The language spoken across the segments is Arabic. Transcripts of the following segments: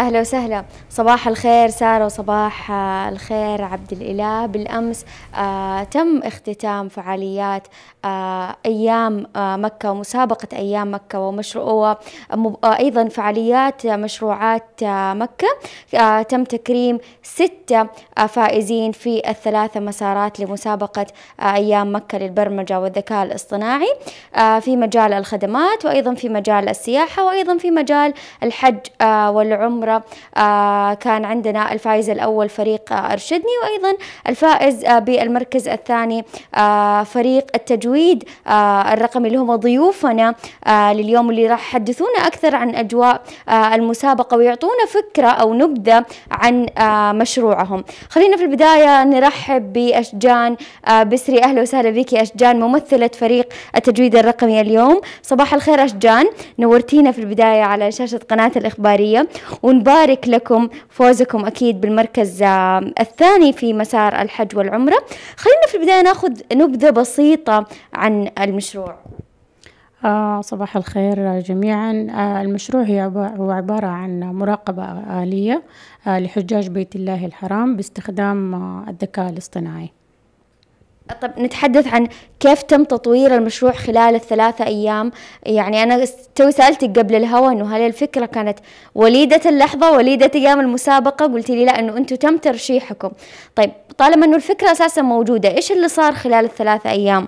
اهلا وسهلا صباح الخير ساره وصباح آه، الخير عبد الاله بالامس آه تم اختتام فعاليات آه ايام آه مكه ومسابقه ايام مكه ومشروع آه، ايضا فعاليات آه، مشروعات مكه تم تكريم سته فائزين في الثلاثه مسارات لمسابقه ايام مكه للبرمجه والذكاء الاصطناعي في مجال الخدمات وايضا في مجال السياحه وايضا في مجال الحج والعمره مرة آه، كان عندنا الفائز الأول فريق آه، أرشدني وأيضا الفائز آه، بالمركز الثاني فريق التجويد الرقمي اللي هم ضيوفنا لليوم اللي راح يحدثونا أكثر عن أجواء المسابقة ويعطونا فكرة أو نبذة عن مشروعهم خلينا في البداية نرحب بأشجان بسري أهلا وسهلا بك يا أشجان ممثلة فريق التجويد الرقمي اليوم صباح الخير أشجان نورتينا في البداية على شاشة قناة الإخبارية ونبارك لكم فوزكم أكيد بالمركز آه، الثاني في مسار الحج والعمرة خلينا في البداية ناخذ نبذة بسيطة عن المشروع آه صباح الخير جميعا آه المشروع هو عبارة عن مراقبة آلية آه لحجاج بيت الله الحرام باستخدام آه، الذكاء الاصطناعي طب نتحدث عن كيف تم تطوير المشروع خلال الثلاثة أيام يعني أنا توي سألتك قبل الهوى أنه هل الفكرة كانت وليدة اللحظة وليدة أيام المسابقة قلت لي لا أنه أنتم تم ترشيحكم طيب طالما أنه الفكرة أساسا موجودة إيش اللي صار خلال الثلاثة أيام؟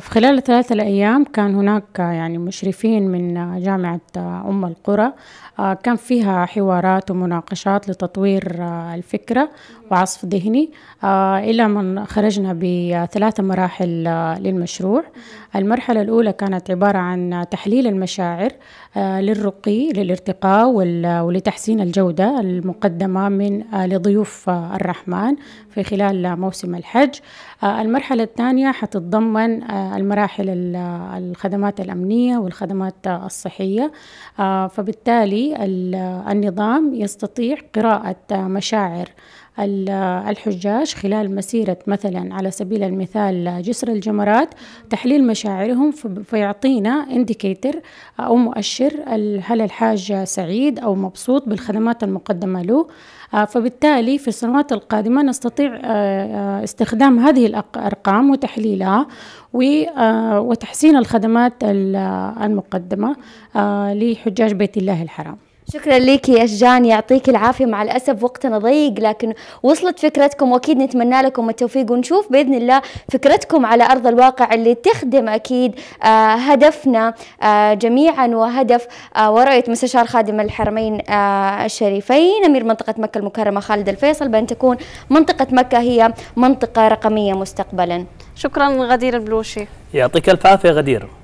في خلال الثلاثة الأيام كان هناك يعني مشرفين من جامعة أم القرى آه، كان فيها حوارات ومناقشات لتطوير آه، الفكرة وعصف ذهني آه، إلى من خرجنا بثلاثة مراحل للمشروع المرحلة الأولى كانت عبارة عن تحليل المشاعر للرقي للارتقاء ولتحسين الجودة المقدمة من لضيوف الرحمن في خلال موسم الحج المرحلة الثانية حتتضمن تتضمن آه، المراحل آه، الخدمات الأمنية والخدمات آه، الصحية فبالتالي النظام يستطيع قراءة مشاعر الحجاج خلال مسيرة مثلا على سبيل المثال جسر الجمرات تحليل مشاعرهم فيعطينا انديكيتر أو مؤشر هل الحاج سعيد أو مبسوط بالخدمات المقدمة له آه، فبالتالي في السنوات القادمة نستطيع آه، آه، استخدام هذه الأرقام وتحليلها وتحسين الخدمات المقدمة لحجاج بيت الله الحرام شكرا لك يا شجان يعطيك العافية مع الأسف وقتنا ضيق لكن وصلت فكرتكم وأكيد نتمنى لكم التوفيق ونشوف بإذن الله فكرتكم على أرض الواقع اللي تخدم أكيد آه هدفنا آه جميعا وهدف آه ورؤية مستشار خادم الحرمين آه، الشريفين أمير منطقة مكة المكرمة خالد الفيصل بأن تكون منطقة مكة هي منطقة رقمية مستقبلا شكرا غدير البلوشي يعطيك الف عافية غدير